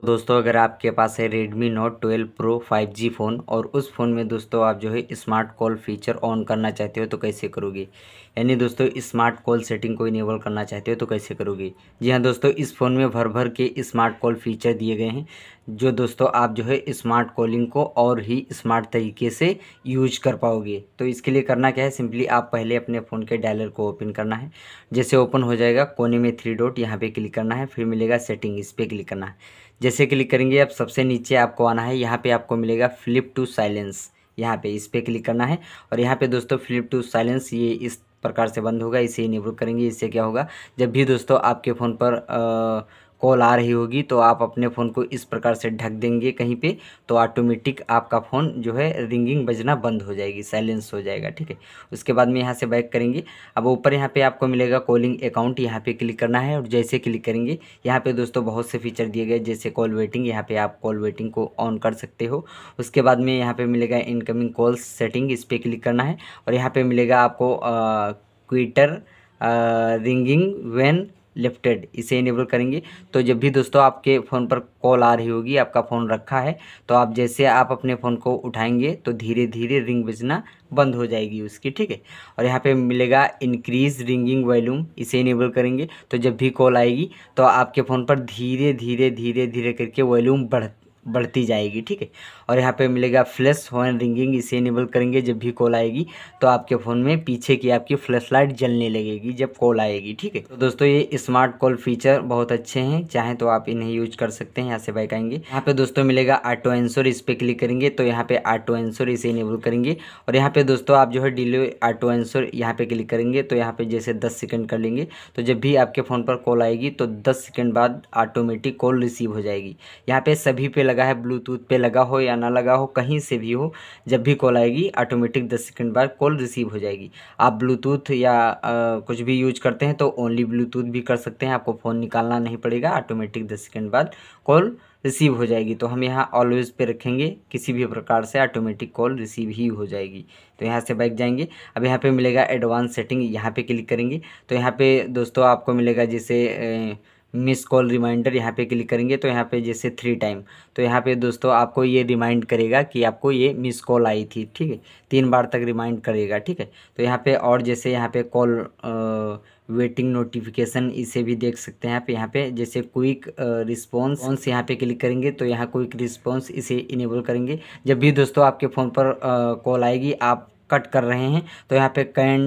तो दोस्तों अगर आपके पास है Redmi Note 12 Pro 5G phone और उस फ़ोन में दोस्तों आप जो है स्मार्ट कॉल फीचर ऑन करना चाहते हो तो कैसे करोगे यानी दोस्तों स्मार्ट कॉल सेटिंग को इनेबल करना चाहते हो तो कैसे करोगे जी हाँ दोस्तों इस फ़ोन में भर भर के स्मार्ट कॉल फीचर दिए गए हैं जो दोस्तों आप जो है स्मार्ट कॉलिंग को और ही स्मार्ट तरीके से यूज कर पाओगे तो इसके लिए करना क्या है सिंपली आप पहले अपने फ़ोन के डायलर को ओपन करना है जैसे ओपन हो जाएगा कोने में थ्री डॉट यहाँ पर क्लिक करना है फिर मिलेगा सेटिंग इस पर क्लिक करना है जैसे क्लिक करेंगे अब सबसे नीचे आपको आना है यहाँ पे आपको मिलेगा फ्लिप टू साइलेंस यहाँ पे इस पर क्लिक करना है और यहाँ पे दोस्तों फ्लिप टू साइलेंस ये इस प्रकार से बंद होगा इसे इनेबल करेंगे इससे क्या होगा जब भी दोस्तों आपके फ़ोन पर आ, कॉल आ रही होगी तो आप अपने फ़ोन को इस प्रकार से ढक देंगे कहीं पे तो ऑटोमेटिक आपका फ़ोन जो है रिंगिंग बजना बंद हो जाएगी साइलेंस हो जाएगा ठीक है उसके बाद में यहाँ से बैक करेंगे अब ऊपर यहाँ पे आपको मिलेगा कॉलिंग अकाउंट यहाँ पे क्लिक करना है और जैसे क्लिक करेंगे यहाँ पे दोस्तों बहुत से फीचर दिए गए जैसे कॉल वेटिंग यहाँ पर आप कॉल वेटिंग को ऑन कर सकते हो उसके बाद में यहाँ पर मिलेगा इनकमिंग कॉल्स सेटिंग इस पर क्लिक करना है और यहाँ पर मिलेगा आपको क्विटर रिंगिंग वेन लिफ्टेड इसे इनेबल करेंगे तो जब भी दोस्तों आपके फ़ोन पर कॉल आ रही होगी आपका फ़ोन रखा है तो आप जैसे आप अपने फ़ोन को उठाएंगे तो धीरे धीरे रिंग बजना बंद हो जाएगी उसकी ठीक है और यहाँ पे मिलेगा इंक्रीज रिंगिंग वॉल्यूम इसे इनेबल करेंगे तो जब भी कॉल आएगी तो आपके फ़ोन पर धीरे धीरे धीरे धीरे करके वॉल्यूम बढ़ बढ़ती जाएगी ठीक है और यहाँ पे मिलेगा फ्लैश हॉर्न रिंगिंग इसे इनेबल करेंगे जब भी कॉल आएगी तो आपके फ़ोन में पीछे की आपकी फ्लैश लाइट जलने लगेगी जब कॉल आएगी ठीक है तो दोस्तों ये स्मार्ट कॉल फीचर बहुत अच्छे हैं चाहे तो आप इन्हें यूज कर सकते हैं यहाँ से बाइक आएंगे यहाँ पे दोस्तों मिलेगा ऑटो एंसर इस पर क्लिक करेंगे तो यहाँ पे ऑटो एंसर इसे इनेबल करेंगे और यहाँ पे दोस्तों आप जो है डिले ऑटो एंसर यहाँ पे क्लिक करेंगे तो यहाँ पे जैसे दस सेकेंड कर लेंगे तो जब भी आपके फ़ोन पर कॉल आएगी तो दस सेकेंड बाद ऑटोमेटिक कॉल रिसीव हो जाएगी यहाँ पे सभी पे लगा है ब्लूटूथ पे लगा हो या ना लगा हो कहीं से भी हो जब भी कॉल आएगी ऑटोमेटिक दस सेकंड बाद कॉल रिसीव हो जाएगी आप ब्लूटूथ या आ, कुछ भी यूज करते हैं तो ओनली ब्लूटूथ भी कर सकते हैं आपको फ़ोन निकालना नहीं पड़ेगा ऑटोमेटिक दस सेकेंड बाद कॉल रिसीव हो जाएगी तो हम यहाँ ऑलवेज़ पे रखेंगे किसी भी प्रकार से ऑटोमेटिक कॉल रिसीव ही हो जाएगी तो यहाँ से बाइक जाएंगे अब यहाँ पे मिलेगा एडवांस सेटिंग यहाँ पे क्लिक करेंगे तो यहाँ पे दोस्तों आपको मिलेगा जैसे ए, मिस कॉल रिमाइंडर यहाँ पे क्लिक करेंगे तो यहाँ पे जैसे थ्री टाइम तो यहाँ पे दोस्तों आपको ये रिमाइंड करेगा कि आपको ये मिस कॉल आई थी ठीक है तीन बार तक रिमाइंड करेगा ठीक है तो यहाँ पे और जैसे यहाँ पे कॉल वेटिंग नोटिफिकेशन इसे भी देख सकते हैं आप यहाँ पे जैसे क्विक रिस्पॉन्स यहाँ पे क्लिक करेंगे तो यहाँ क्विक रिस्पॉन्स इसे इनेबल करेंगे जब भी दोस्तों आपके फ़ोन पर कॉल आएगी आप कट कर रहे हैं तो यहाँ पे can't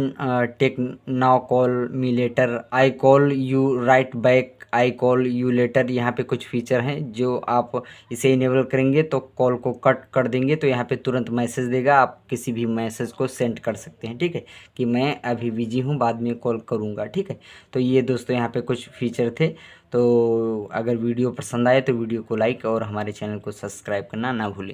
talk now call me later I call you right back I call you later यहाँ पे कुछ फीचर हैं जो आप इसे इनेबल करेंगे तो कॉल को कट कर देंगे तो यहाँ पे तुरंत मैसेज देगा आप किसी भी मैसेज को सेंड कर सकते हैं ठीक है कि मैं अभी बिजी हूँ बाद में कॉल करूँगा ठीक है तो ये दोस्तों यहाँ पे कुछ फीचर थे तो अगर वीडियो पसंद आए तो वीडियो को लाइक और हमारे चैनल को सब्सक्राइब करना ना भूलें